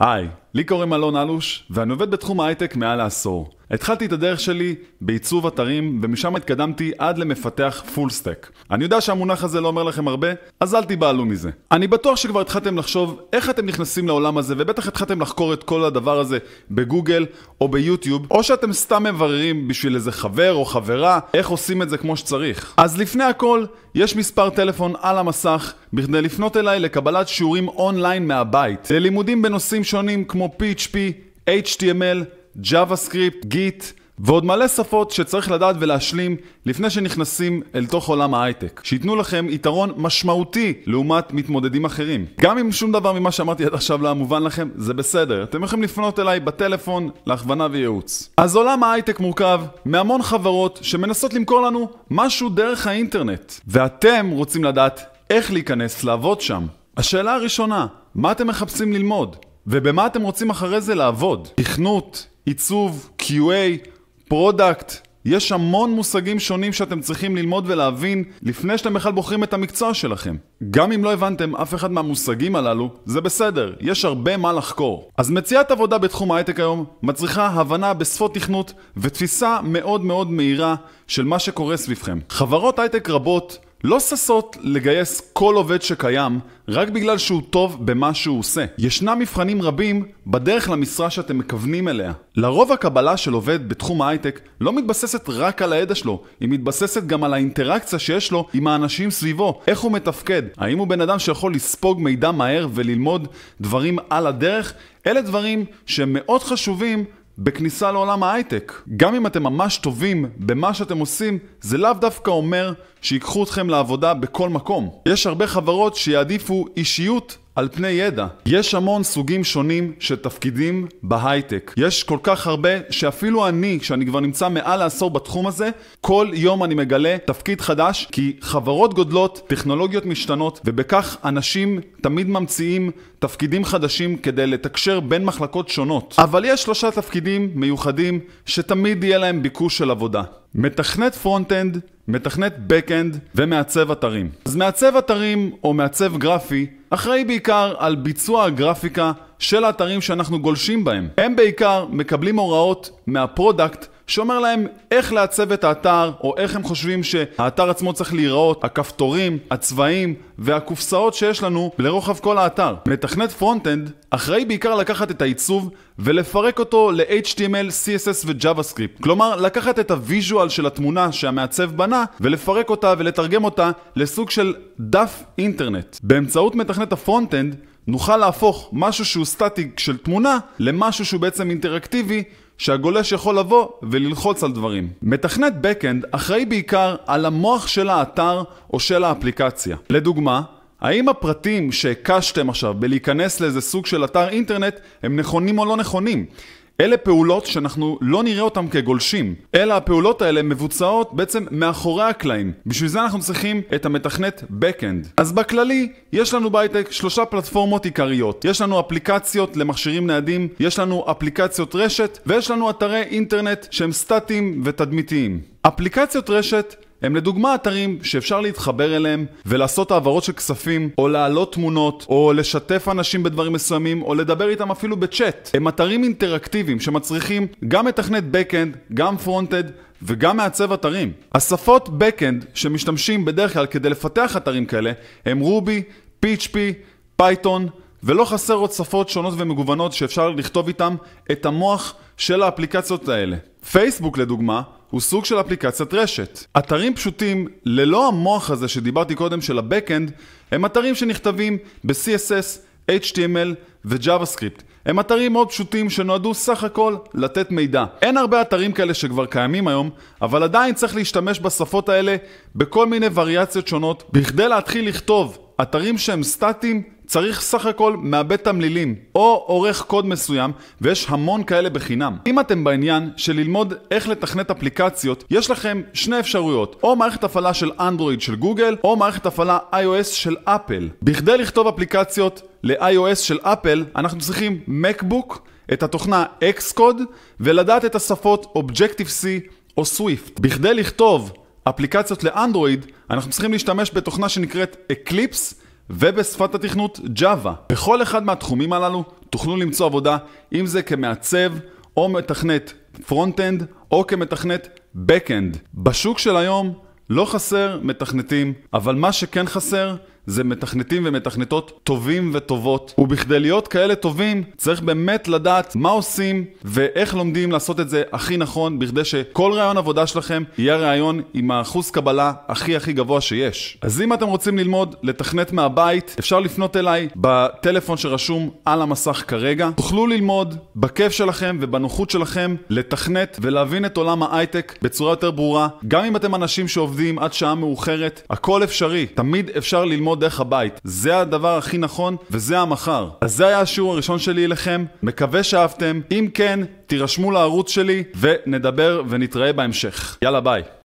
Aye. לי קוראים אלון אלוש, ואני עובד בתחום ההייטק מעל העשור. התחלתי את הדרך שלי בעיצוב אתרים, ומשם התקדמתי עד למפתח פול סטק. אני יודע שהמונח הזה לא אומר לכם הרבה, אז אל תיבהלו מזה. אני בטוח שכבר התחלתם לחשוב איך אתם נכנסים לעולם הזה, ובטח התחלתם לחקור את כל הדבר הזה בגוגל או ביוטיוב, או שאתם סתם מבררים בשביל איזה חבר או חברה, איך עושים את זה כמו שצריך. אז לפני הכל, יש מספר טלפון על המסך, בכדי לפנות אליי לקבלת שיעורים אונליין מהבית, ללימודים בנושאים שונים כמו... כמו PHP, HTML, JavaScript, Git ועוד מלא שפות שצריך לדעת ולהשלים לפני שנכנסים אל תוך עולם ההייטק, שייתנו לכם יתרון משמעותי לעומת מתמודדים אחרים. גם אם שום דבר ממה שאמרתי עד עכשיו לא היה מובן לכם, זה בסדר. אתם יכולים לפנות אליי בטלפון להכוונה וייעוץ. אז עולם ההייטק מורכב מהמון חברות שמנסות למכור לנו משהו דרך האינטרנט, ואתם רוצים לדעת איך להיכנס לעבוד שם. השאלה הראשונה, מה אתם מחפשים ללמוד? ובמה אתם רוצים אחרי זה לעבוד? תכנות, עיצוב, QA, פרודקט, יש המון מושגים שונים שאתם צריכים ללמוד ולהבין לפני שאתם בכלל בוחרים את המקצוע שלכם. גם אם לא הבנתם אף אחד מהמושגים הללו, זה בסדר, יש הרבה מה לחקור. אז מציאת עבודה בתחום ההייטק היום מצריכה הבנה בשפות תכנות ותפיסה מאוד מאוד מהירה של מה שקורה סביבכם. חברות הייטק רבות לא ששות לגייס כל עובד שקיים רק בגלל שהוא טוב במה שהוא עושה. ישנם מבחנים רבים בדרך למשרה שאתם מכוונים אליה. לרוב הקבלה של עובד בתחום ההייטק לא מתבססת רק על הידע שלו, היא מתבססת גם על האינטראקציה שיש לו עם האנשים סביבו, איך הוא מתפקד, האם הוא בן אדם שיכול לספוג מידע מהר וללמוד דברים על הדרך, אלה דברים שהם מאוד חשובים בכניסה לעולם ההייטק. גם אם אתם ממש טובים במה שאתם עושים, זה לאו דווקא אומר שיקחו אתכם לעבודה בכל מקום. יש הרבה חברות שיעדיפו אישיות על פני ידע. יש המון סוגים שונים של תפקידים בהייטק. יש כל כך הרבה שאפילו אני, שאני כבר נמצא מעל לעשור בתחום הזה, כל יום אני מגלה תפקיד חדש, כי חברות גודלות, טכנולוגיות משתנות, ובכך אנשים תמיד ממציאים תפקידים חדשים כדי לתקשר בין מחלקות שונות. אבל יש שלושה תפקידים מיוחדים שתמיד יהיה להם ביקוש של עבודה. מתכנת פרונט-אנד, מתכנת בק-אנד ומעצב אתרים. אז מעצב אתרים או מעצב גרפי אחראי בעיקר על ביצוע הגרפיקה של האתרים שאנחנו גולשים בהם. הם בעיקר מקבלים הוראות מהפרודקט שאומר להם איך לעצב את האתר, או איך הם חושבים שהאתר עצמו צריך להיראות, הכפתורים, הצבעים והקופסאות שיש לנו לרוחב כל האתר. מתכנת פרונט-אנד אחראי בעיקר לקחת את העיצוב ולפרק אותו ל-HTML, CSS ו-JavaScript. כלומר, לקחת את הוויז'ואל של התמונה שהמעצב בנה ולפרק אותה ולתרגם אותה לסוג של דף אינטרנט. באמצעות מתכנת הפרונט-אנד נוכל להפוך משהו שהוא סטטי של תמונה למשהו שהוא בעצם אינטראקטיבי שהגולש יכול לבוא וללחוץ על דברים. מתכנת Backend אחראי בעיקר על המוח של האתר או של האפליקציה. לדוגמה, האם הפרטים שהקשתם עכשיו בלהיכנס לאיזה סוג של אתר אינטרנט הם נכונים או לא נכונים? אלה פעולות שאנחנו לא נראה אותן כגולשים, אלא הפעולות האלה מבוצעות בעצם מאחורי הקלעים. בשביל זה אנחנו צריכים את המתכנת Backend. אז בכללי, יש לנו בהייטק שלושה פלטפורמות עיקריות. יש לנו אפליקציות למכשירים ניידים, יש לנו אפליקציות רשת, ויש לנו אתרי אינטרנט שהם סטטיים ותדמיתיים. אפליקציות רשת הם לדוגמה אתרים שאפשר להתחבר אליהם ולעשות העברות של כספים, או להעלות תמונות, או לשתף אנשים בדברים מסוימים, או לדבר איתם אפילו בצ'אט. הם אתרים אינטראקטיביים שמצריכים גם מתכנת backend, גם frontend, וגם מעצב אתרים. השפות backend שמשתמשים בדרך כלל כדי לפתח אתרים כאלה הם רובי, PHP, פייתון, ולא חסר עוד שפות שונות ומגוונות שאפשר לכתוב איתם את המוח של האפליקציות האלה. פייסבוק לדוגמה הוא סוג של אפליקציית רשת. אתרים פשוטים, ללא המוח הזה שדיברתי קודם של ה-Backend, הם אתרים שנכתבים ב-CSS, HTML ו-JavaScript. הם אתרים מאוד פשוטים שנועדו סך הכל לתת מידע. אין הרבה אתרים כאלה שכבר קיימים היום, אבל עדיין צריך להשתמש בשפות האלה בכל מיני וריאציות שונות, בכדי להתחיל לכתוב אתרים שהם סטטיים צריך סך הכל מעבד תמלילים, או עורך קוד מסוים, ויש המון כאלה בחינם. אם אתם בעניין של ללמוד איך לתכנת אפליקציות, יש לכם שני אפשרויות, או מערכת הפעלה של אנדרואיד של גוגל, או מערכת הפעלה iOS של אפל. בכדי לכתוב אפליקציות ל-iOS של אפל, אנחנו צריכים מקבוק, את התוכנה Xcode, ולדעת את השפות Objective-C או Swift. בכדי לכתוב אפליקציות לאנדרואיד, אנחנו צריכים להשתמש בתוכנה שנקראת Eclipse, ובשפת התכנות Java. בכל אחד מהתחומים הללו תוכלו למצוא עבודה, אם זה כמעצב או מתכנת פרונט-אנד או כמתכנת בק-אנד. בשוק של היום לא חסר מתכנתים, אבל מה שכן חסר זה מתכנתים ומתכנתות טובים וטובות. ובכדי להיות כאלה טובים, צריך באמת לדעת מה עושים ואיך לומדים לעשות את זה הכי נכון, בכדי שכל רעיון עבודה שלכם יהיה רעיון עם האחוז קבלה הכי הכי גבוה שיש. אז אם אתם רוצים ללמוד לתכנת מהבית, אפשר לפנות אליי בטלפון שרשום על המסך כרגע. תוכלו ללמוד בכיף שלכם ובנוחות שלכם לתכנת ולהבין את עולם ההייטק בצורה יותר ברורה. גם אם אתם אנשים שעובדים עד שעה מאוחרת, הכל אפשרי. תמיד אפשר ללמוד לעבור דרך הבית. זה הדבר הכי נכון, וזה המחר. אז זה היה השיעור הראשון שלי אליכם, מקווה שאהבתם. אם כן, תירשמו לערוץ שלי, ונדבר ונתראה בהמשך. יאללה, ביי.